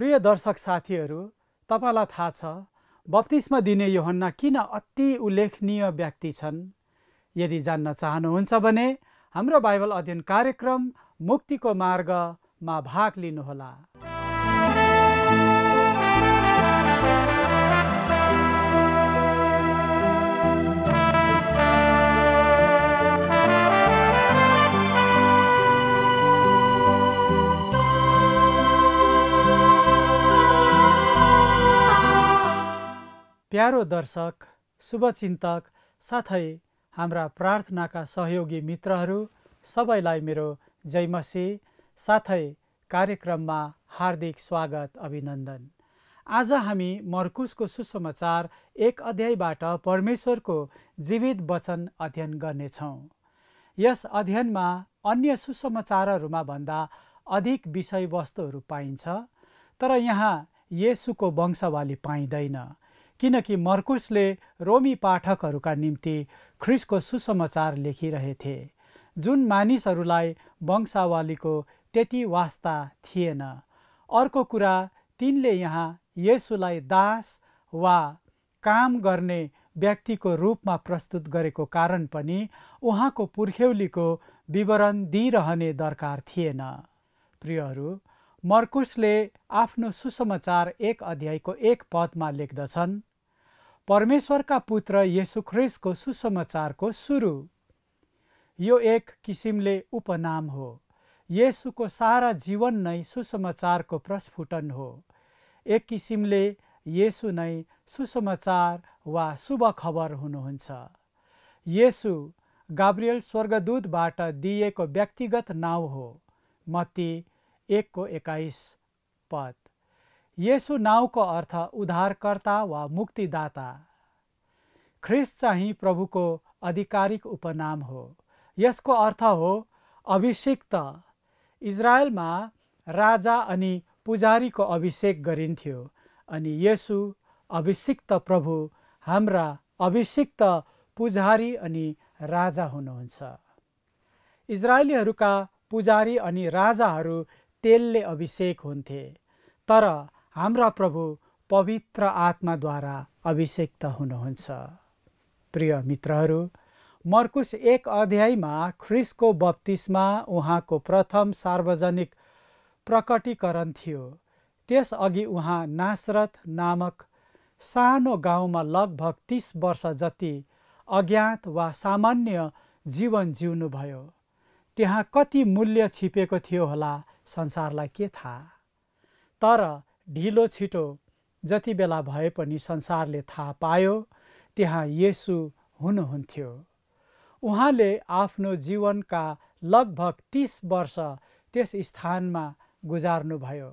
प्रिय दर्शक साथीहरू तपाईँलाई थाहा छ बत्तिसमा दिने यो हन्ना किन अति उल्लेखनीय व्यक्ति छन् यदि जान्न चाहनुहुन्छ भने हाम्रो बाइबल अध्ययन कार्यक्रम मुक्तिको मार्गमा भाग लिनुहोला प्यारो दर्शक शुभचिन्तक साथै हाम्रा प्रार्थनाका सहयोगी मित्रहरू सबैलाई मेरो जयमसी साथै कार्यक्रममा हार्दिक स्वागत अभिनन्दन आज हामी मर्कुसको सुसमाचार एक अध्यायबाट परमेश्वरको जीवित वचन अध्ययन गर्नेछौँ यस अध्ययनमा अन्य सुसमाचारहरूमा भन्दा अधिक विषयवस्तुहरू पाइन्छ तर यहाँ येसुको वंशवाली पाइँदैन किनकि मर्कुसले रोमी पाठकहरूका निम्ति ख्रिसको सुसमाचार लेखिरहेथे जुन मानिसहरूलाई वंशावलीको त्यति वास्ता थिएन अर्को कुरा तिनले यहाँ येसुलाई दास वा काम गर्ने व्यक्तिको रूपमा प्रस्तुत गरेको कारण पनि उहाँको पुर्ख्यौलीको विवरण दिइरहने दरकार थिएन प्रियहरू मर्कुसले आफ्नो सुसमाचार एक अध्यायको एक पदमा लेख्दछन् परमेश्वरका पुत्र येसुख्रिसको सुसमाचारको सुरु यो एक किसिमले उपनाम हो येसुको सारा जीवन नै सुसमाचारको प्रस्फुटन हो एक किसिमले येसु नै सुसमाचार वा शुभ खबर हुनुहुन्छ येसु गाब्रियल स्वर्गदूतबाट दिइएको व्यक्तिगत नाउँ हो मती एकको एक्काइस पद यसु नाउँको अर्थ उद्धारकर्ता वा मुक्तिदाता ख्रिस चाहिँ प्रभुको आधिकारिक उपनाम हो यसको अर्थ हो अभिषिक्त इजरायलमा राजा अनि पुजारीको अभिषेक गरिन्थ्यो अनि यसु अभिषिक्त प्रभु हाम्रा अभिषिक्त पुजारी अनि राजा हुनुहुन्छ इजरायलीहरूका पुजारी अनि राजाहरू तेलले अभिषेक हुन्थे तर हाम्रा प्रभु पवित्र आत्माद्वारा अभिषेक त हुनुहुन्छ प्रिय मित्रहरू मर्कुस एक अध्यायमा ख्रिसको बत्तिसमा उहाँको प्रथम सार्वजनिक प्रकटीकरण थियो त्यसअघि उहाँ नासरत नामक सानो गाउँमा लगभग तिस वर्ष जति अज्ञात वा सामान्य जीवन जिउनुभयो त्यहाँ कति मूल्य छिपेको थियो होला संसारलाई के थाहा तर ढिलो छिटो जति बेला भए पनि संसारले थाहा पायो त्यहाँ येसु हुनुहुन्थ्यो उहाँले आफ्नो जीवनका लगभग तिस वर्ष त्यस स्थानमा गुजार्नुभयो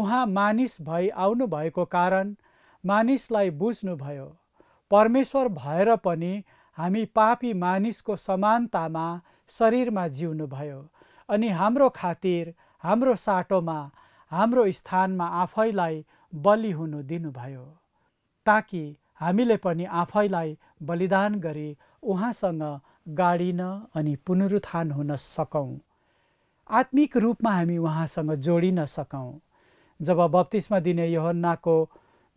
उहाँ मानिस भई आउनुभएको कारण मानिसलाई बुझ्नुभयो परमेश्वर भएर पनि हामी पापी मानिसको समानतामा शरीरमा जिउनुभयो अनि हाम्रो खातिर हाम्रो साटोमा हाम्रो स्थानमा आफैलाई बलि हुनु दिनुभयो ताकि हामीले पनि आफैलाई बलिदान गरी उहाँसँग गाडिन अनि पुनरुत्थान हुन सकौँ आत्मिक रूपमा हामी उहाँसँग जोडिन सकौँ जब बत्तिसमा दिने योहन्नाको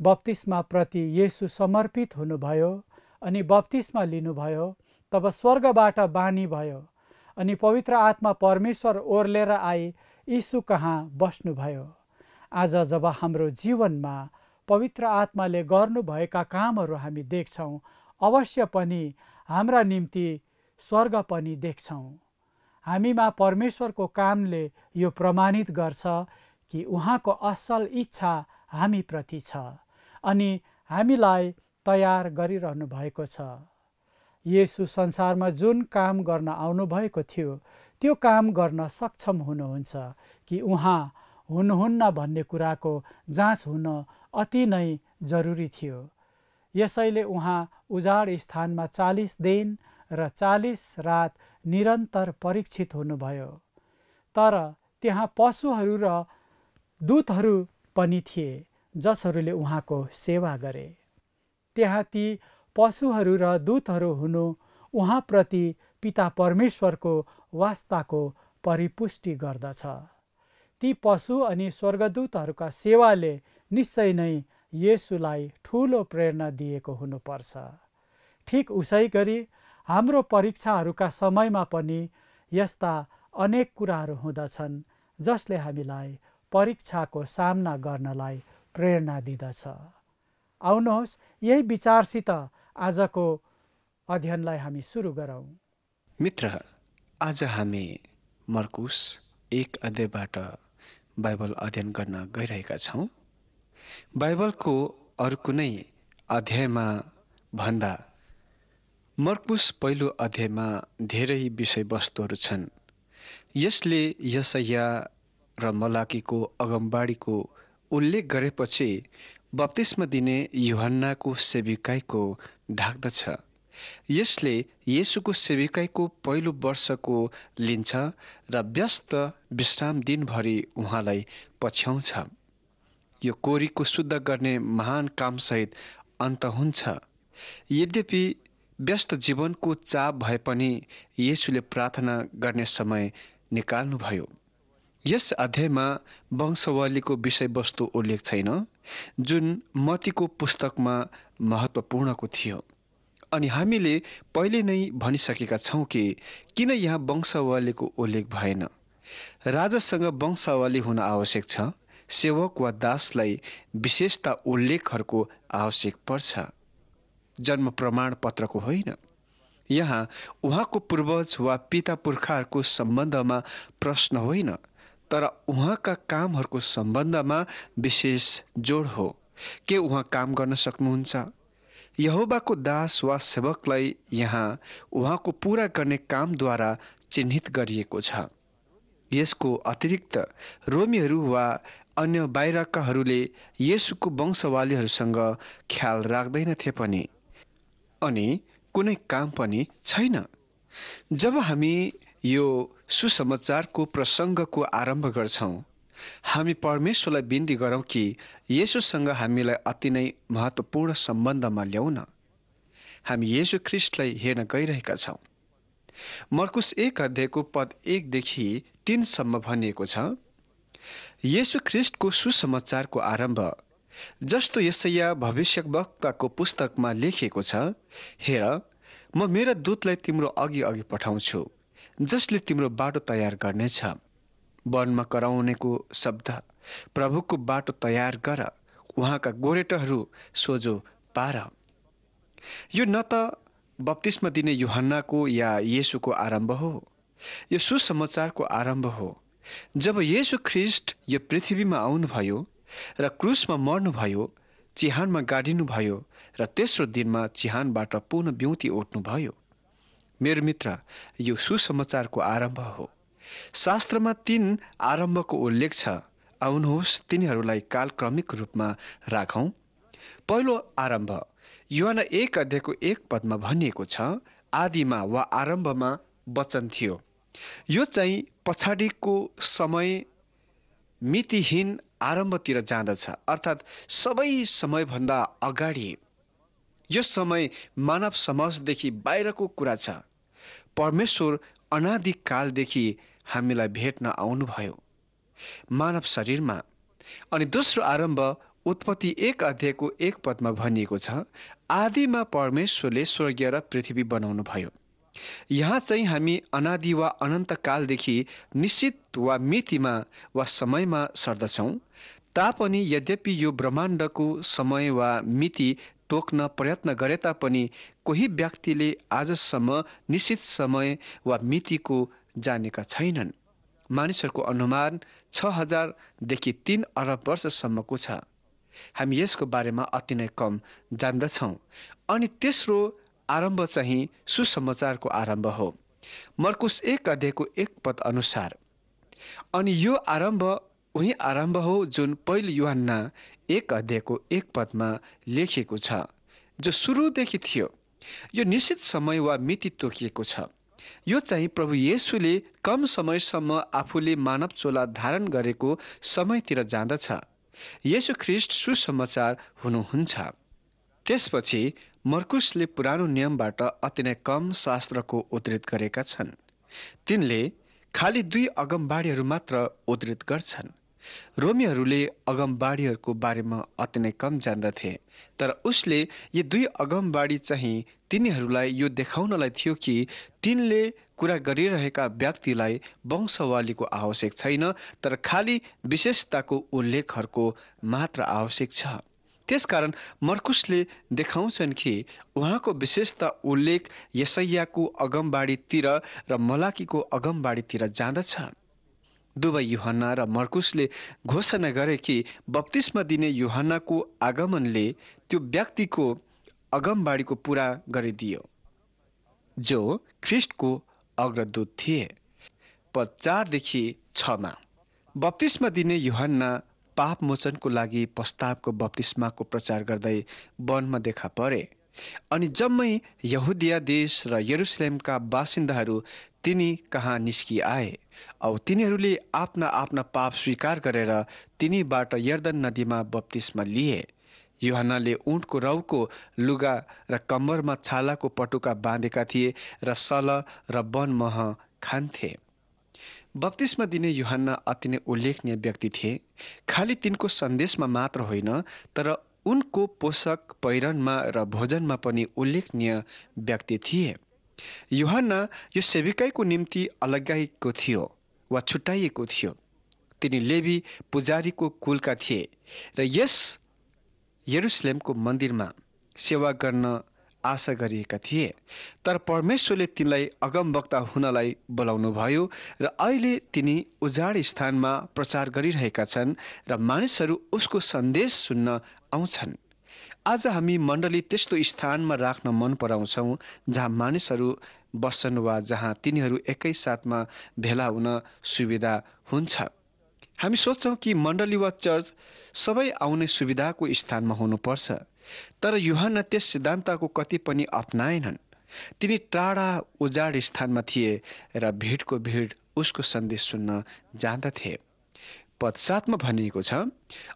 प्रति येसु समर्पित हुनुभयो अनि बत्तिसमा लिनुभयो तब स्वर्गबाट बानी भयो अनि पवित्र आत्मा परमेश्वर ओर्लेर आए यीशु कहाँ बस्नुभयो आज जब हाम्रो जीवनमा पवित्र आत्माले गर्नुभएका कामहरू हामी देख्छौँ अवश्य पनि हाम्रा निम्ति स्वर्ग पनि देख्छौँ हामीमा परमेश्वरको कामले यो प्रमाणित गर्छ कि उहाँको असल इच्छा हामीप्रति छ अनि हामीलाई तयार गरिरहनु भएको छ यसु संसारमा जुन काम गर्न आउनुभएको थियो त्यो काम गर्न सक्षम हुनुहुन्छ कि उहाँ हुनुहुन्न भन्ने कुराको जाँच हुन अति नै जरुरी थियो यसैले उहाँ उजाड स्थानमा चालिस दिन र चालिस रात निरन्तर परीक्षित हुनुभयो तर त्यहाँ पशुहरू र दूतहरू पनि थिए जसहरूले उहाँको सेवा गरे त्यहाँ ती पशुहरू र दूतहरू हुनु उहाँप्रति पिता परमेश्वरको वास्ताको परिपुष्टि गर्दछ ती पशु अनि स्वर्गदूतहरूका सेवाले निश्चय नै येसुलाई ठुलो प्रेरणा दिएको हुनुपर्छ ठिक उसै गरी हाम्रो परीक्षाहरूका समयमा पनि यस्ता अनेक कुराहरू हुँदछन् जसले हामीलाई परीक्षाको सामना गर्नलाई प्रेरणा दिदछ आउनुहोस् यही विचारसित आजको अध्ययनलाई हामी सुरु गरौँ मित्र आज हामी मर्कुस एक अध्यायबाट बाइबल अध्ययन गर्न गइरहेका छौँ बाइबलको अरू कुनै अध्यायमा भन्दा मर्कुस पहिलो अध्यायमा धेरै विषयवस्तुहरू छन् यसले यसैया र मलाकीको अगमबाडीको उल्लेख गरेपछि बप्तिस्म दिने युहन्नाको सेविकाईको ढाक्दछ यसले येसुको सेविकाईको पहिलो वर्षको लिन्छ र व्यस्त विश्राम दिनभरि उहाँलाई पछ्याउँछ यो कोरीको शुद्ध गर्ने महान कामसहित अन्त हुन्छ यद्यपि व्यस्त जीवनको चाप भए पनि येसुले प्रार्थना गर्ने समय निकाल्नुभयो यस अध्यायमा वंशवालीको विषयवस्तु उल्लेख छैन जुन मतीको पुस्तकमा महत्त्वपूर्णको थियो अनि हामीले पहिले नै भनिसकेका छौँ कि किन यहाँ वंशवालीको उल्लेख भएन राजासँग वंशावली हुन आवश्यक छ सेवक वा दासलाई विशेषता उल्लेखहरूको आवश्यक पर्छ जन्म प्रमाण पत्रको होइन यहाँ उहाँको पूर्वज वा पिता पुर्खाहरूको सम्बन्धमा प्रश्न होइन तर उहाँका कामहरूको सम्बन्धमा विशेष जोड हो के उहाँ काम गर्न सक्नुहुन्छ यहोबाको दास वा सेवकलाई यहाँ उहाँको पुरा गर्ने कामद्वारा चिन्हित गरिएको छ यसको अतिरिक्त रोमीहरू वा अन्य बाहिरकाहरूले यसुको वंशवालीहरूसँग ख्याल राख्दैनथे पनि अनि कुनै काम पनि छैन जब हामी यो सुसमाचारको प्रसङ्गको आरम्भ गर्छौँ हामी परमेश्वरलाई बिन्ती गरौँ कि यसोसँग हामीलाई अति नै महत्त्वपूर्ण सम्बन्धमा ल्याउन हामी यसो ख्रिस्टलाई हेर्न गइरहेका छौँ मर्कुस एक अध्यायको पद एकदेखि तिनसम्म भनिएको छ यसु ख्रिस्टको सुसमाचारको आरम्भ जस्तो यसैया भविष्यवक्ताको पुस्तकमा लेखिएको छ हेर म मेरा दूतलाई तिम्रो अघि अघि पठाउँछु जसले तिम्रो बाटो तयार गर्नेछ वनमा कराउनेको शब्द प्रभुको बाटो तयार गर उहाँका गोरेटहरू सोझो पार यो न त बप्तिस्मा दिने युहन्नाको या येसुको आरम्भ हो यो सुसमाचारको आरम्भ हो जब येसु ख्रिस्ट यो पृथ्वीमा आउनुभयो र क्रुसमा मर्नुभयो चिहानमा गाडिनुभयो र तेस्रो दिनमा चिहानबाट पुनः बिउती ओट्नुभयो मेरो मित्र यो सुसमाचारको आरम्भ हो शास्त्रमा तिन आरम्भको उल्लेख छ आउनुहोस् तिनीहरूलाई कालक्रमिक रूपमा राखौँ पहिलो आरम्भ युवा एक अध्यायको एक पदमा भनिएको छ आदिमा वा आरम्भमा वचन थियो यो चाहिँ पछाडिको समय मितिहीन आरम्भतिर जाँदछ अर्थात् सबै समयभन्दा अगाडि यो समय मानव समाजदेखि बाहिरको कुरा छ परमेश्वर अनादिकालदेखि हामीलाई भेट्न आउनुभयो मानव शरीरमा अनि दोस्रो आरम्भ उत्पत्ति एक अध्यायको एक पदमा भनिएको छ आदिमा परमेश्वरले स्वर्गीय र पृथ्वी बनाउनुभयो यहाँ चाहिँ हामी अनादि वा अनन्तकालदेखि निश्चित वा मितिमा वा समयमा सर्दछौँ तापनि यद्यपि यो ब्रह्माण्डको समय वा मिति तोक्न प्रयत्न गरे तापनि कोही व्यक्तिले आजसम्म निश्चित समय वा मितिको जानेका छैनन् मानिसहरूको अनुमान छ हजारदेखि तिन अरब वर्षसम्मको छ हामी यसको बारेमा अति नै कम जान्दछौँ अनि तेस्रो आरम्भ चाहिँ सुसमाचारको आरम्भ हो मर्कुस एक अध्ययको एक पद अनुसार अनि यो आरम्भ उही आरम्भ हो जुन पहिलो युहान्ना एक अध्ययको एक पदमा लेखिएको छ जो सुरुदेखि थियो यो निश्चित समय वा मिति तोकिएको छ यो चाहिँ प्रभु येसुले कम समयसम्म आफूले मानव चोला धारण गरेको समयतिर जाँदछ यसु ख्रिस्ट सुसमाचार हुनुहुन्छ त्यसपछि मर्कुसले पुरानो नियमबाट अति नै कम शास्त्रको उद्धित गरेका छन् तिनले खाली दुई अगमबाडीहरू मात्र उद्धित गर्छन् रोमीहरूले अगमबाडीहरूको बारेमा अति नै कम जान्दथे तर उसले यी दुई अगमबाडी चाहिँ तिनीहरूलाई यो देखाउनलाई थियो कि तिनले कुरा गरिरहेका व्यक्तिलाई वंशवालीको आवश्यक छैन तर खालि विशेषताको उल्लेखहरूको मात्र आवश्यक छ त्यसकारण मर्कुसले देखाउँछन् कि उहाँको विशेषता उल्लेख यसैयाको अगमबाडीतिर र मलाकीको अगमबाडीतिर जाँदछ दुवै युहन्ना र मर्कुसले घोषणा गरे कि बप्तिस्मा दिने युहन्नाको आगमनले त्यो व्यक्तिको अगमबाडीको पुरा गरिदियो जो ख्रिस्टको अग्रदूत थिए प चारदेखि छमा बप्तिस्मा दिने युहन्ना पापमोचनको लागि प्रस्तावको बप्तिस्माको प्रचार गर्दै वनमा देखा परे अनि जम्मै यहुदिया देश र यरुसलेमका बासिन्दाहरू तिनी कहाँ निस्किआए औ तिनीहरूले आफ्ना आफ्ना पाप स्वीकार गरेर तिनीबाट यर्दन नदीमा बप्तिस्मा लिए युहनाले उठको रौको लुगा र कम्बरमा छालाको पटुका बाँधेका थिए र सल र वनमह खान्थे बप्तिस्मा दिने युहन्ना अति नै उल्लेखनीय व्यक्ति थिए खालि तिनको सन्देशमा मात्र होइन तर उनको पोषक पहिरनमा र भोजनमा पनि उल्लेखनीय व्यक्ति थिए युहान यो सेविकाईको निम्ति अलगाइएको थियो वा छुट्याइएको थियो तिनी लेबी पुजारीको कुलका थिए र यस यरुसलेमको मन्दिरमा सेवा गर्न आशा गरिएका थिए तर परमेश्वरले तिनलाई अगमवक्ता हुनलाई बोलाउनुभयो र अहिले तिनी उजाड स्थानमा प्रचार गरिरहेका छन् र मानिसहरू उसको सन्देश सुन्न आउँछन् आज हामी मण्डली त्यस्तो स्थानमा राख्न मन पराउँछौँ जहाँ मानिसहरू बस्छन् वा जहाँ तिनीहरू एकैसाथमा भेला हुन सुविधा हुन्छ हामी सोच्छौँ कि मण्डली वा चर्च सबै आउने सुविधाको स्थानमा हुनुपर्छ तर युहान त्यस सिद्धान्तको कति पनि अप्नाएनन् तिनी टाढा उजाड स्थानमा थिए र भिडको भिड उसको सन्देश सुन्न जाँदथे पद सातमा भनिएको छ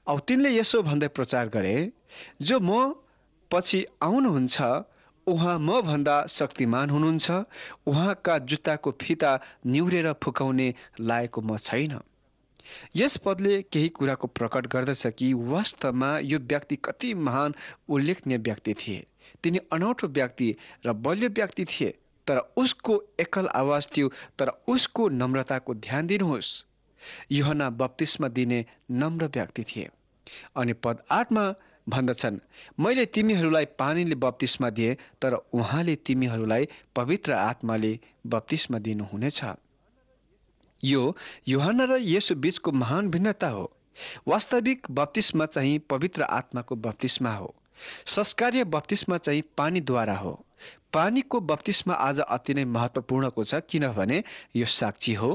औ तिनले यसो भन्दै प्रचार गरे जो म पछि आउनुहुन्छ उहाँ म भन्दा शक्तिमान हुनुहुन्छ उहाँका जुत्ताको फिता निहुरेर फुकाउने लायकको म छैन यस पदले केही कुराको प्रकट गर्दछ कि वास्तवमा यो व्यक्ति कति महान उल्लेखनीय व्यक्ति थिए तिनी अनौठो व्यक्ति र बलियो व्यक्ति थिए तर उसको एकल आवाज थियो तर उसको नम्रताको ध्यान दिनुहोस् युहना बप्तिस्मा दिने नम्र व्यक्ति थिए अनि पद आठमा भन्दछन् मैले तिमीहरूलाई पानीले बप्तिस्मा दिएँ तर उहाँले तिमीहरूलाई पवित्र आत्माले बप्तिस्मा दिनुहुनेछ यो युहना र यसु बीचको महान भिन्नता हो वास्तविक बप्तिस्मा चाहिँ पवित्र आत्माको बप्तिस्मा हो संस्कार्य बप्तिस्मा चाहिँ पानीद्वारा हो पानीको बप्तिस्मा आज अति नै महत्त्वपूर्णको छ किनभने यो साक्षी हो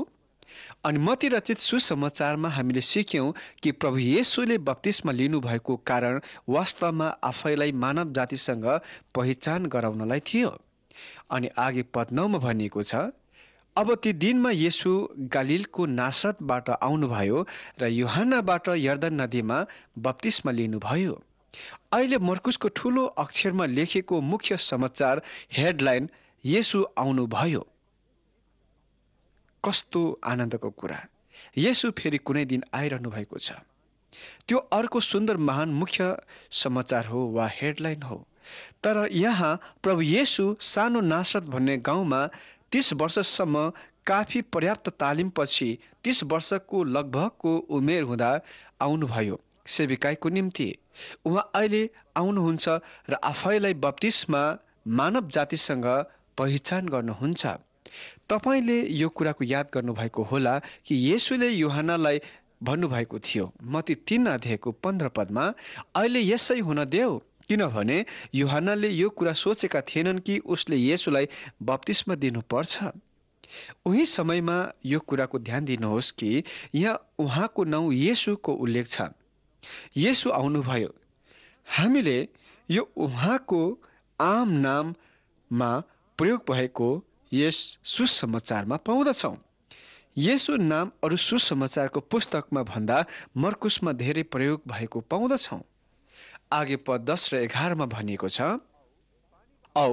अनि मती रचित सुसमाचारमा हामीले सिक्यौँ कि प्रभु येसुले बत्तिसमा लिनुभएको कारण वास्तवमा आफैलाई मानव जातिसँग पहिचान गराउनलाई थियो अनि आगे पद्नौमा भनिएको छ अब ती दिनमा येसु गालिलको नासतबाट आउनुभयो र युहानबाट यर्दन नदीमा बत्तिसमा लिनुभयो अहिले मर्कुसको ठुलो अक्षरमा लेखेको मुख्य समाचार हेडलाइन येसु आउनुभयो कस्तो आनन्दको कुरा यसो फेरि कुनै दिन आइरहनु भएको छ त्यो अर्को सुन्दर महान मुख्य समाचार हो वा हेडलाइन हो तर यहाँ प्रभु येसु सानो नासरत भन्ने गाउँमा तिस वर्षसम्म काफी पर्याप्त तालिमपछि तिस वर्षको लगभगको उमेर हुँदा आउनुभयो सेविकाईको निम्ति उहाँ अहिले आउनुहुन्छ र आफैलाई बप्तिसमा मानव जातिसँग पहिचान गर्नुहुन्छ तपाईँले यो कुराको याद गर्नुभएको होला कि यसुले युहानालाई भन्नुभएको थियो मती तिन अध्यायको पन्ध्र पदमा अहिले यसै हुन देऊ किनभने युहानाले यो कुरा सोचेका थिएनन् कि उसले यसुलाई बप्तिस्मा दिनुपर्छ उही समयमा यो कुराको ध्यान दिनुहोस् कि यहाँ उहाँको नाउँ येसुको उल्लेख छ येसु आउनुभयो हामीले यो उहाँको आम नाममा प्रयोग भएको यस सुसमाचारमा पाउँदछौँ यसो नाम अरू सुसमाचारको पुस्तकमा भन्दा मर्कुसमा धेरै प्रयोग भएको पाउँदछौँ आगे पद दस र एघारमा भनिएको छ औ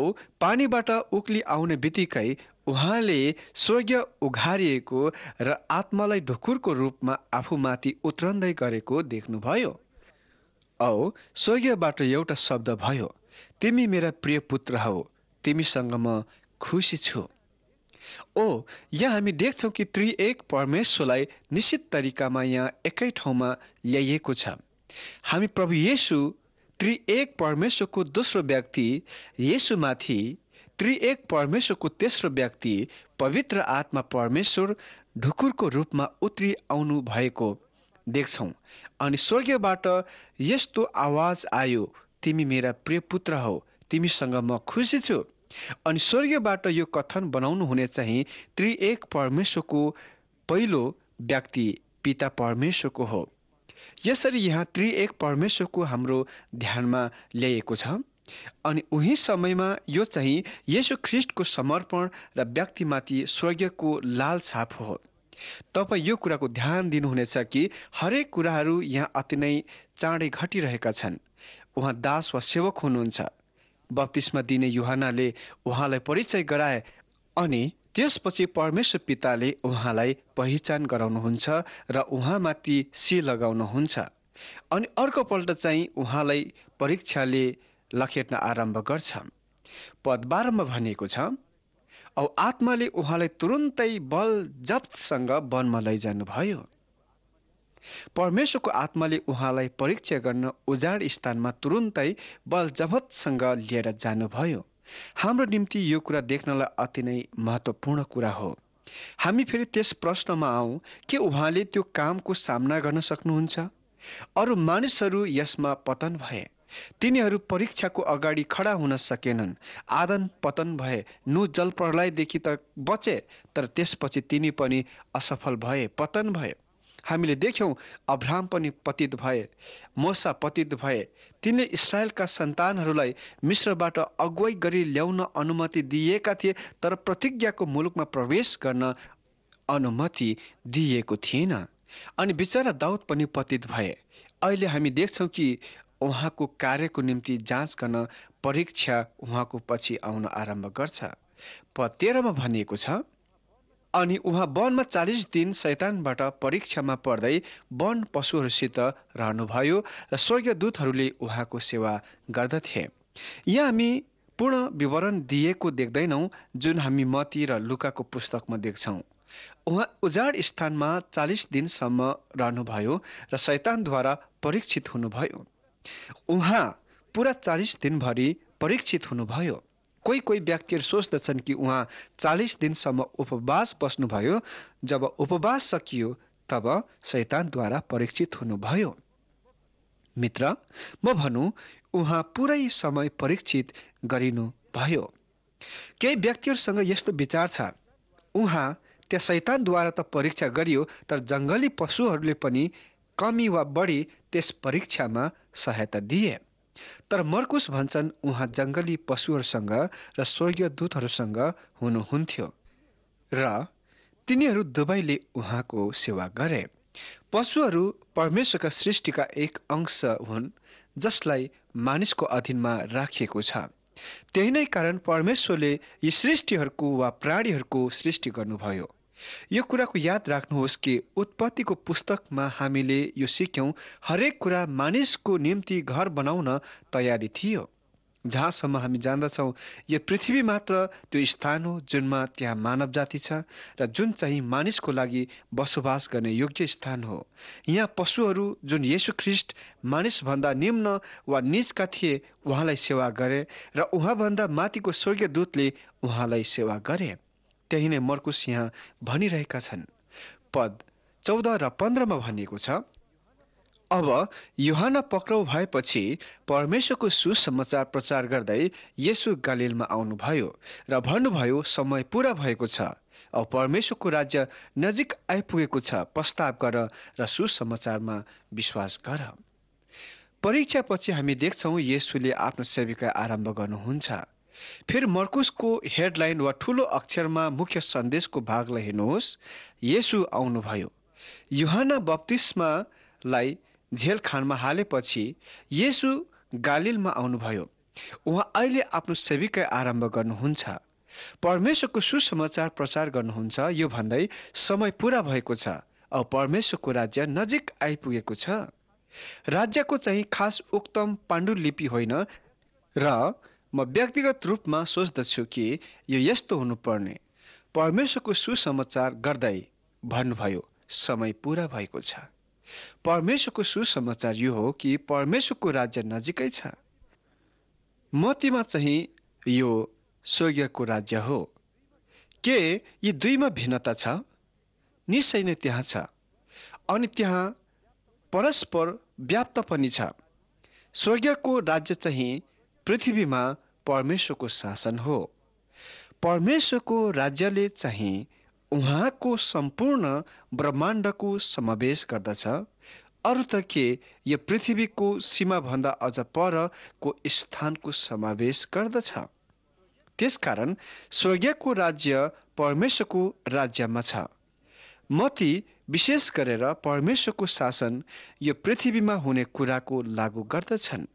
पानीबाट उक्ली आउने बित्तिकै उहाँले स्वर्गीय उघारिएको र आत्मालाई ढुकुरको रूपमा आफूमाथि उत्रन्दै गरेको देख्नुभयो औ स्वर्गीयबाट एउटा शब्द भयो तिमी मेरा प्रिय पुत्र हौ तिमीसँग म खुसी छु ओ यहाँ हामी देख्छौँ कि त्रिएक परमेश्वरलाई निश्चित तरिकामा यहाँ एकै ठाउँमा ल्याइएको छ हामी प्रभु येसु त्रिएक परमेश्वरको दोस्रो व्यक्ति येसुमाथि त्रिएक परमेश्वरको तेस्रो व्यक्ति पवित्र आत्मा परमेश्वर ढुकुरको रूपमा उत्रि आउनु भएको देख्छौँ अनि स्वर्गीयबाट यस्तो आवाज आयो तिमी मेरा प्रिय पुत्र हौ तिमीसँग म खुसी छु अनि स्वर्गीयबाट यो कथन बनाउनु हुने चाहिँ त्रिएक परमेश्वरको पहिलो व्यक्ति पिता परमेश्वरको हो यसरी यहाँ त्रिएक परमेश्वरको हाम्रो ध्यानमा ल्याइएको छ अनि उही समयमा यो चाहिँ यसो ख्रिस्टको समर्पण र व्यक्तिमाथि स्वर्गको लाल छाप हो तपाईँ यो कुराको ध्यान दिनुहुनेछ कि हरेक कुराहरू यहाँ अति नै चाँडै घटिरहेका छन् उहाँ दास वा सेवक हुनुहुन्छ बत्तिसमा दिने युहानाले उहाँलाई परिचय गराए अनि त्यसपछि परमेश्वर पिताले उहाँलाई पहिचान गराउनुहुन्छ र उहाँमाथि सी लगाउनुहुन्छ अनि अर्कोपल्ट चाहिँ उहाँलाई परीक्षाले लखेट्न आरम्भ गर्छ पद बाह्रमा भनिएको छ औ आत्माले उहाँलाई तुरुन्तै बल जप्तसँग वनमा लैजानुभयो परमेश्वरको आत्माले उहाँलाई परीक्षा गर्न उजाड स्थानमा तुरुन्तै बलजबतसँग लिएर जानुभयो हाम्रो निम्ति यो कुरा देख्नलाई अति नै महत्त्वपूर्ण कुरा हो हामी फेरि त्यस प्रश्नमा आऊ के उहाँले त्यो कामको सामना गर्न सक्नुहुन्छ अरू मानिसहरू यसमा पतन भए तिनीहरू परीक्षाको अगाडि खडा हुन सकेनन् आदन पतन भए नु प्रलयदेखि त बचे तर त्यसपछि तिनी पनि असफल भए पतन भए हामीले देख्यौँ अब्राम पनि पतित भए मोसा पतित भए तिनले इसरायलका सन्तानहरूलाई मिश्रबाट अगुवाई गरी ल्याउन अनुमति दिएका थिए तर प्रतिज्ञाको मुलुकमा प्रवेश गर्न अनुमति दिएको थिएन अनि बिचरा दाउद पनि पतित भए अहिले हामी देख्छौँ कि उहाँको कार्यको निम्ति जाँच गर्न परीक्षा उहाँको पछि आउन आरम्भ गर्छ प तेह्रमा भनिएको छ अनि उहाँ वनमा चालिस दिन शैतानबाट परीक्षामा पर्दै वन पशुहरूसित रहनुभयो र स्वर्गीय दूतहरूले उहाँको सेवा गर्दथे यहाँ हामी पूर्ण विवरण दिएको देख्दैनौँ जुन हामी मती र लुकाको पुस्तकमा देख्छौँ उहाँ उजाड स्थानमा चालिस दिनसम्म रहनुभयो र शैतानद्वारा परीक्षित हुनुभयो उहाँ पुरा चालिस दिनभरि परीक्षित हुनुभयो कोही कोही व्यक्तिहरू सोच्दछन् कि उहाँ चालिस दिनसम्म उपवास बस्नुभयो जब उपवास सकियो तब शैतानद्वारा परीक्षित हुनुभयो मित्र म भनौँ उहाँ पुरै समय परीक्षित गरिनुभयो केही व्यक्तिहरूसँग यस्तो विचार छ उहाँ त्यहाँ शैतानद्वारा त परीक्षा गरियो तर जङ्गली पशुहरूले पनि कमी वा बढी त्यस परीक्षामा सहायता दिए तर मर्कुस भन्छन् उहाँ जङ्गली पशुहरूसँग र स्वर्गीय दूतहरूसँग हुनुहुन्थ्यो र तिनीहरू दुवैले उहाँको सेवा गरे पशुहरू परमेश्वरका सृष्टिका एक अंश हुन् जसलाई मानिसको अधीनमा राखिएको छ त्यही नै कारण परमेश्वरले यी सृष्टिहरूको वा प्राणीहरूको सृष्टि गर्नुभयो यो कुराको याद राख्नुहोस् कि उत्पत्तिको पुस्तकमा हामीले यो सिक्यौँ हरेक कुरा मानिसको निम्ति घर बनाउन तयारी थियो जहाँसम्म हामी जान्दछौँ यो पृथ्वी मात्र त्यो स्थान हो जुनमा त्यहाँ मानव जाति छ र जुन चाहिँ मानिसको लागि बसोबास गर्ने योग्य स्थान हो यहाँ पशुहरू जुन येसु ख्रिस्ट मानिसभन्दा निम्न वा निजका थिए उहाँलाई सेवा गरे र उहाँभन्दा माथिको स्वर्गीय दूतले उहाँलाई सेवा गरे त्यही नै मर्कुस यहाँ भनिरहेका छन् पद चौध र पन्ध्रमा भनिएको छ अब युहान पक्राउ भएपछि परमेश्वरको सुसमाचार प्रचार गर्दै यसु गालिलमा आउनुभयो र भन्नुभयो समय पुरा भएको छ अब परमेश्वरको राज्य नजिक आइपुगेको छ प्रस्ताव गर र सुसमाचारमा विश्वास गर परीक्षापछि हामी देख्छौँ यसुले आफ्नो सेविका आरम्भ गर्नुहुन्छ फेरि मर्कुसको हेडलाइन वा ठुलो अक्षरमा मुख्य सन्देशको भागलाई हेर्नुहोस् यसु आउनुभयो युहाना बप्तिस्मालाई खानमा हालेपछि यसु गालिलमा आउनुभयो उहाँ अहिले आफ्नो सेविकै आरम्भ गर्नुहुन्छ परमेश्वरको सुसमाचार प्रचार गर्नुहुन्छ यो भन्दै समय पुरा भएको छ औ परमेश्वरको राज्य नजिक आइपुगेको छ राज्यको चाहिँ खास उक्तम पाण्डुलिपि होइन र म व्यक्तिगत रूपमा सोच्दछु कि यो यस्तो हुनुपर्ने परमेश्वरको सुसमाचार गर्दै भन्नुभयो समय पुरा भएको छ परमेश्वरको सुसमाचार यो हो कि परमेश्वरको राज्य नजिकै छ मतीमा चाहिँ यो स्वर्गीयको राज्य हो के यी दुईमा भिन्नता छ निश्चय नै त्यहाँ छ अनि त्यहाँ परस्पर व्याप्त पनि छ स्वर्गीयको राज्य चाहिँ पृथ्वीमा परमेश्वरको शासन हो परमेश्वरको राज्यले चाहिँ उहाँको सम्पूर्ण ब्रह्माण्डको समावेश गर्दछ अरू त के यो पृथ्वीको सीमाभन्दा अझ परको स्थानको समावेश गर्दछ त्यसकारण स्वर्गीयको राज्य परमेश्वरको राज्यमा छ मती विशेष गरेर परमेश्वरको शासन यो पृथ्वीमा हुने कुराको लागू गर्दछन्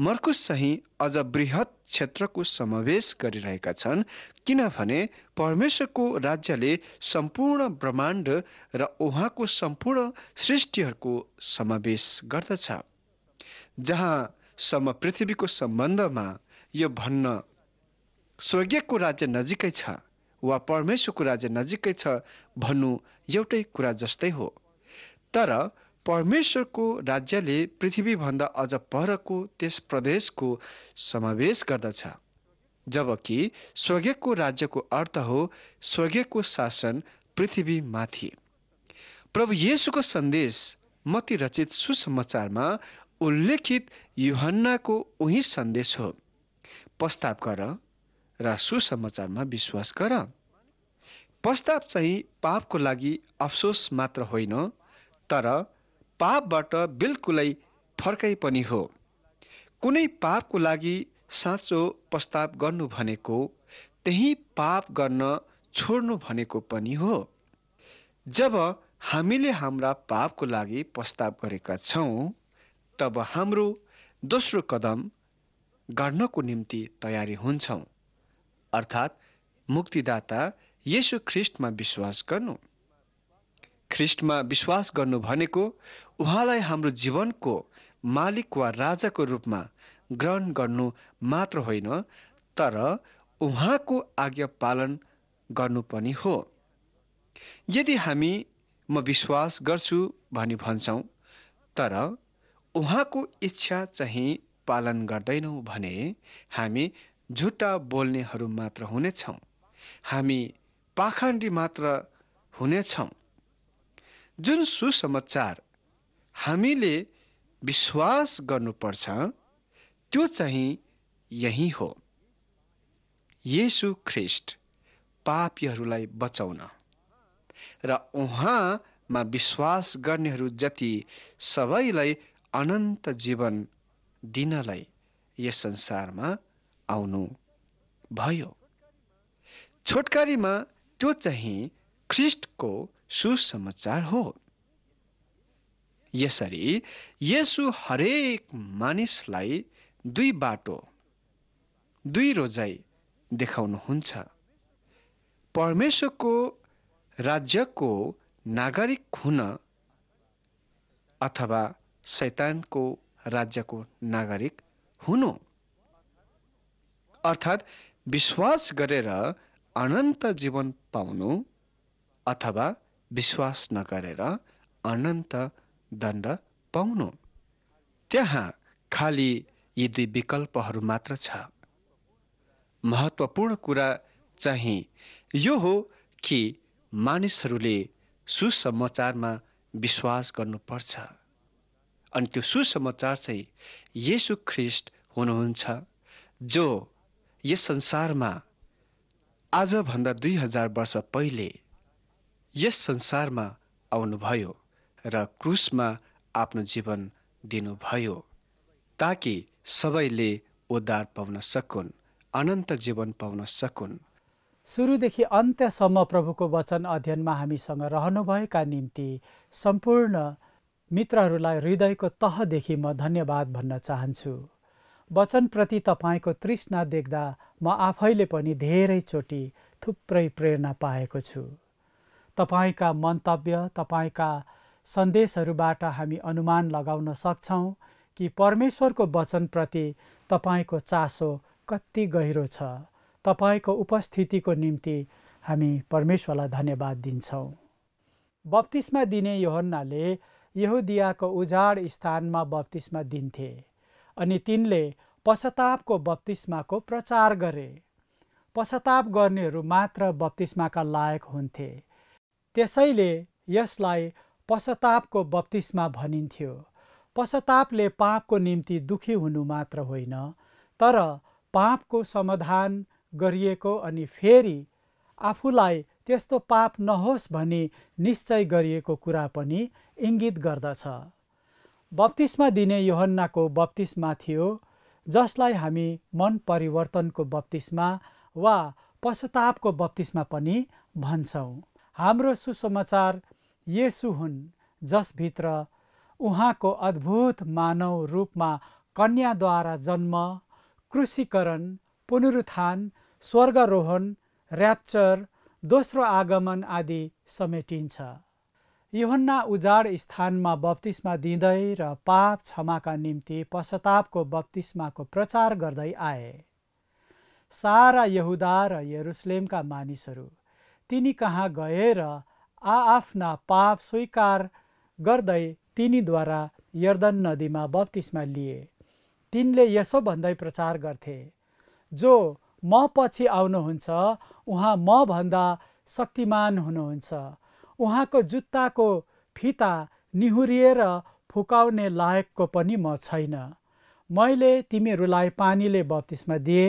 मर्कुस चाहिँ अझ बृहत क्षेत्रको समावेश गरिरहेका छन् किनभने परमेश्वरको राज्यले सम्पूर्ण ब्रह्माण्ड र उहाँको सम्पूर्ण सृष्टिहरूको समावेश गर्दछ जहाँसम्म पृथ्वीको सम्बन्धमा यो भन्न स्वर्गीयको राज्य नजिकै छ वा परमेश्वरको राज्य नजिकै छ भन्नु एउटै कुरा जस्तै हो तर परमेश्वरको राज्यले पृथ्वीभन्दा अझ परको त्यस प्रदेशको समावेश गर्दछ जबकि स्वर्गीयको राज्यको अर्थ हो स्वर्गीयको शासन पृथ्वीमाथि प्रभु येसुको सन्देश मति रचित सुसमाचारमा उल्लेखित युहन्नाको उही सन्देश हो प्रस्ताव गर र सुसमाचारमा विश्वास गर प्रस्ताव चाहिँ पापको लागि अफसोस मात्र होइन तर पापबाट बिल्कुलै फर्काइ पनि हो कुनै पापको लागि साँचो प्रस्ताव गर्नु भनेको त्यही पाप गर्न छोड्नु भनेको पनि हो जब हामीले हाम्रा पापको लागि प्रस्ताव गरेका छौँ तब हाम्रो दोस्रो कदम गर्नको निम्ति तयारी हुन्छौँ अर्थात् मुक्तिदाता यसु ख्रिस्टमा विश्वास गर्नु ख्रिस्टमा विश्वास गर्नु भनेको उहाँलाई हाम्रो जीवनको मालिक वा राजाको रूपमा ग्रहण गर्नु मात्र होइन तर उहाँको आज्ञा पालन गर्नु पनि हो यदि हामी म विश्वास गर्छु भनी भन्छौँ तर उहाँको इच्छा चाहिँ पालन गर्दैनौँ भने हामी झुटा बोल्नेहरू मात्र हुनेछौँ हामी पाखण्डी मात्र हुनेछौँ जुन सुसमाचार हामीले विश्वास गर्नुपर्छ त्यो चाहिँ यही हो येसु ख्रिस्ट पापीहरूलाई बचाउन र उहाँमा विश्वास गर्नेहरू जति सबैलाई अनन्त जीवन दिनलाई यस संसारमा आउनु भयो छोटकारीमा त्यो चाहिँ ख्रिस्टको सुसमाचार हो यसरी यसु हरेक मानिसलाई दुई बाटो दुई रोजाइ देखाउनुहुन्छ परमेश्वरको राज्यको नागरिक हुन अथवा शैतानको राज्यको नागरिक हुनु अर्थात् विश्वास गरेर अनन्त जीवन पाउनु अथवा विश्वास नगरेर अनन्त दण्ड पाउनु त्यहाँ खालि यी दुई विकल्पहरू मात्र छ महत्त्वपूर्ण कुरा चाहिँ यो हो कि मानिसहरूले सुसमाचारमा विश्वास गर्नुपर्छ अनि त्यो सुसमाचार चाहिँ यसु ख्रिस्ट हुनुहुन्छ जो यस संसारमा आजभन्दा दुई हजार वर्ष पहिले यस संसारमा आउनुभयो र क्रुसमा आफ्नो जीवन दिनुभयो ताकि सबैले उद्धार पाउन सकुन् अनन्त जीवन पाउन सकुन् सुरुदेखि अन्त्यसम्म प्रभुको वचन अध्ययनमा हामीसँग रहनुभएका निम्ति सम्पूर्ण मित्रहरूलाई हृदयको तहदेखि म धन्यवाद भन्न चाहन्छु वचनप्रति तपाईँको तृष्णा देख्दा म आफैले पनि धेरैचोटि थुप्रै प्रेरणा पाएको छु तपाईँका मन्तव्य तपाईँका सन्देशहरूबाट हामी अनुमान लगाउन सक्छौँ कि परमेश्वरको वचनप्रति तपाईँको चासो कति गहिरो छ तपाईँको उपस्थितिको निम्ति हामी परमेश्वरलाई धन्यवाद दिन्छौँ बप्तिस्मा दिने योहन्नाले यहुदियाको उजाड स्थानमा बप्तिस्मा दिन्थे अनि तिनले पश्चतापको बप्तिस्माको प्रचार गरे पश्चाताप गर्नेहरू मात्र बप्तिस्माका लायक हुन्थे त्यसैले यसलाई पश्चतापको बत्तिसमा भनिन्थ्यो पश्चतापले पापको निम्ति दुखी हुनु मात्र होइन तर पापको समाधान गरिएको अनि फेरि आफूलाई त्यस्तो पाप नहोस् भनी निश्चय गरिएको कुरा पनि इङ्गित गर्दछ बत्तिसमा दिने योहन्नाको बत्तिसमा थियो जसलाई हामी मन परिवर्तनको बत्तिसमा वा पश्चतापको बत्तिसमा पनि भन्छौँ हाम्रो सुसमाचार यसु हुन् जसभित्र उहाँको अद्भुत मानव रूपमा कन्याद्वारा जन्म कृषिकरण पुनरुत्थान स्वर्गरोहण ऱ्याप्चर दोस्रो आगमन आदि समेटिन्छ योहन्ना उजाड स्थानमा बप्तिस्मा दिँदै र पाप क्षमाका निम्ति पश्चातापको बप्तिस्माको प्रचार गर्दै आए सारा यहुदा र यरुसलेमका मानिसहरू तिनी कहाँ गएर आआफ्ना पाप स्वीकार गर्दै तिनीद्वारा यर्दन नदीमा बत्तिसमा लिए तिनले यसो भन्दै प्रचार गर्थे जो म पछि आउनुहुन्छ उहाँ म भन्दा शक्तिमान हुनुहुन्छ उहाँको जुत्ताको फिता निहुरिएर फुकाउने लायकको पनि म छैन मैले तिमीहरूलाई पानीले बत्तिसमा दिएँ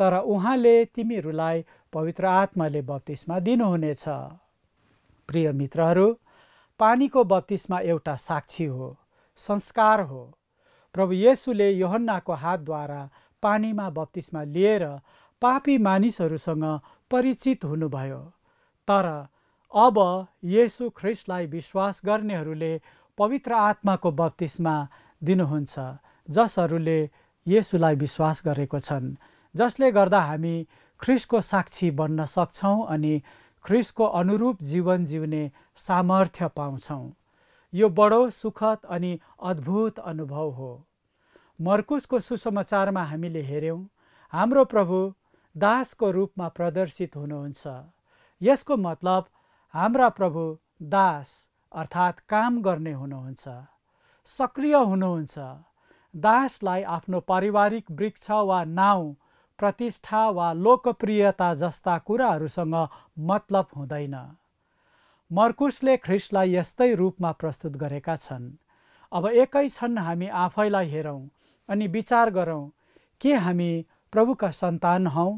तर उहाँले तिमीहरूलाई पवित्र आत्माले बत्तिसमा दिनुहुनेछ प्रिय मित्रहरू पानीको बत्तिसमा एउटा साक्षी हो संस्कार हो प्रभु येसुले योहन्नाको हातद्वारा पानीमा बत्तिसमा लिएर पापी मानिसहरूसँग परिचित हुनुभयो तर अब येसु ख्रिस्टलाई विश्वास गर्नेहरूले पवित्र आत्माको बत्तिसमा दिनुहुन्छ जसहरूले येसुलाई विश्वास गरेको छन् जसले गर्दा हामी ख्रिसको साक्षी बन्न सक्छौँ अनि ख्रिसको अनुरूप जीवन जिउने सामर्थ्य पाउँछौँ यो बडो सुखद अनि अद्भुत अनुभव हो मर्कुसको सुसमाचारमा हामीले हेऱ्यौँ हाम्रो प्रभु दासको रूपमा प्रदर्शित हुनुहुन्छ यसको मतलब हाम्रा प्रभु दास अर्थात् काम गर्ने हुनुहुन्छ सक्रिय हुनुहुन्छ दासलाई आफ्नो पारिवारिक वृक्ष वा नाउँ प्रतिष्ठा वा लोकप्रियता जस्ता कुराहरूसँग मतलब हुँदैन मर्कुसले ख्रिसलाई यस्तै रूपमा प्रस्तुत गरेका छन् अब एकै छन् हामी आफैलाई हेरौँ अनि विचार गरौँ के हामी प्रभुका सन्तान हौँ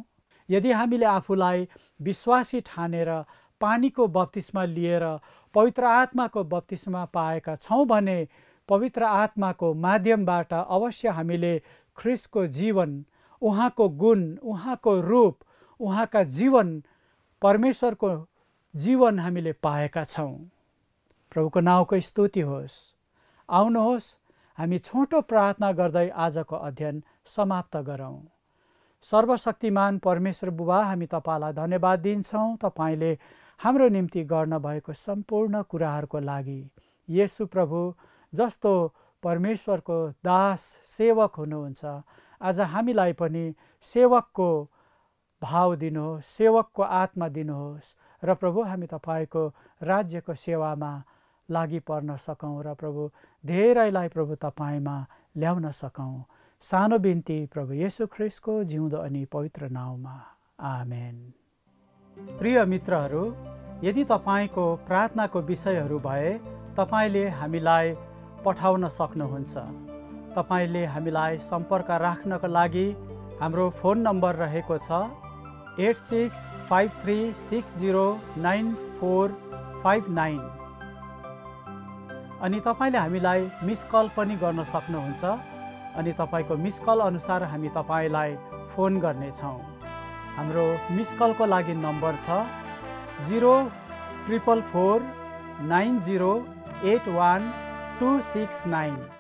यदि हामीले आफूलाई विश्वासी ठानेर पानीको बत्तिसमा लिएर पवित्र आत्माको बत्तिसमा पाएका छौँ भने पवित्र आत्माको माध्यमबाट अवश्य हामीले ख्रिसको जीवन उहाँको गुण उहाँको रूप उहाँका जीवन परमेश्वरको जीवन हामीले पाएका छौँ प्रभुको नाउँको स्तुति होस् आउनुहोस् हामी छोटो प्रार्थना गर्दै आजको अध्ययन समाप्त गरौँ सर्वशक्तिमान परमेश्वर बुबा हामी तपाईँलाई धन्यवाद दिन्छौँ तपाईँले हाम्रो निम्ति गर्न भएको सम्पूर्ण कुराहरूको लागि यसु प्रभु जस्तो परमेश्वरको दास सेवक हुनुहुन्छ आज हामीलाई पनि सेवकको भाव दिनुहोस् सेवकको आत्मा दिनुहोस् र प्रभु हामी तपाईँको राज्यको सेवामा लागि पर्न सकौँ र प्रभु धेरैलाई प्रभु तपाईँमा ल्याउन सकौँ सानो बिन्ती प्रभु येसु ख्रिस्टको जिउँदो अनि पवित्र नाउँमा आमेन प्रिय मित्रहरू यदि तपाईँको प्रार्थनाको विषयहरू भए तपाईँले हामीलाई पठाउन सक्नुहुन्छ तपाईँले हामीलाई सम्पर्क राख्नको लागि हाम्रो फोन नम्बर रहेको छ eight six five three six zero nine four five nine अनि तपाईँले हामीलाई मिस कल पनि गर्न सक्नुहुन्छ अनि तपाईँको मिस कल अनुसार हामी तपाईँलाई फोन गर्नेछौँ हाम्रो मिस कलको लागि नम्बर छ zero triple four nine zero eight one two six nine